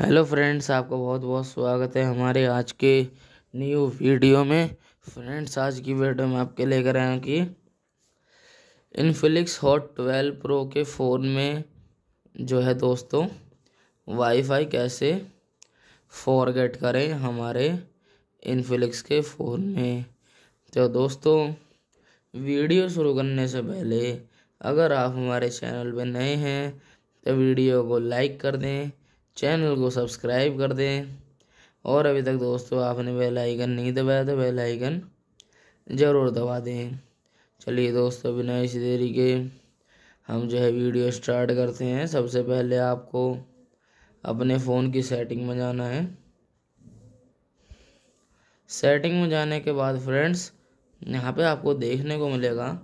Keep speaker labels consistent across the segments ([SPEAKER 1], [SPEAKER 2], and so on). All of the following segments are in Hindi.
[SPEAKER 1] हेलो फ्रेंड्स आपका बहुत बहुत स्वागत है हमारे आज के न्यू वीडियो में फ्रेंड्स आज की वीडियो में आपके लेकर आया कि इनफिलिक्स हॉट ट्वेल्व प्रो के फ़ोन में जो है दोस्तों वाईफाई कैसे फॉरगेट करें हमारे इनफिलिक्स के फ़ोन में तो दोस्तों वीडियो शुरू करने से पहले अगर आप हमारे चैनल पर नए हैं तो वीडियो को लाइक कर दें चैनल को सब्सक्राइब कर दें और अभी तक दोस्तों आपने बेल आइकन नहीं दबाया तो बेल आइकन ज़रूर दबा दें चलिए दोस्तों बिना इसी देरी के हम जो है वीडियो स्टार्ट करते हैं सबसे पहले आपको अपने फ़ोन की सेटिंग में जाना है सेटिंग में जाने के बाद फ्रेंड्स यहाँ पे आपको देखने को मिलेगा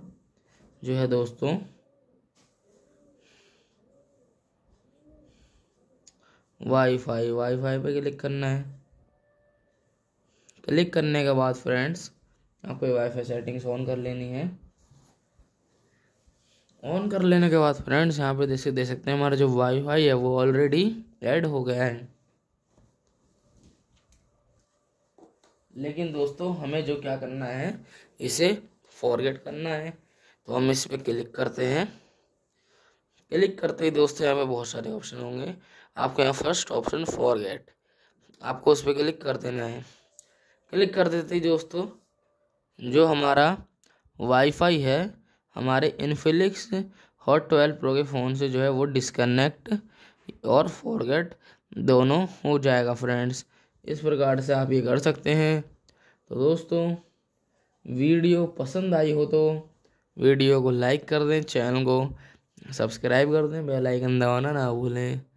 [SPEAKER 1] जो है दोस्तों वाईफाई वाईफाई पे क्लिक करना है क्लिक करने के बाद फ्रेंड्स आपको वाईफाई सेटिंग्स ऑन कर लेनी है ऑन कर लेने के बाद फ्रेंड्स यहाँ पे देख देख सकते हैं हमारा जो वाईफाई है वो ऑलरेडी ऐड हो गया है लेकिन दोस्तों हमें जो क्या करना है इसे फॉरगेट करना है तो हम इस पर क्लिक करते हैं क्लिक करते ही दोस्तों यहाँ पे बहुत सारे ऑप्शन होंगे आपको यहाँ फर्स्ट ऑप्शन फॉर गेट आपको उस पर क्लिक कर देना है क्लिक कर देते ही दोस्तों जो हमारा वाईफाई है हमारे इनफिलिक्स हॉट ट्वेल्व प्रो के फ़ोन से जो है वो डिसकनेक्ट और फॉरगेट दोनों हो जाएगा फ्रेंड्स इस प्रकार से आप ये कर सकते हैं तो दोस्तों वीडियो पसंद आई हो तो वीडियो को लाइक कर दें चैनल को सब्सक्राइब कर दें बेल आइकन दबाना ना भूलें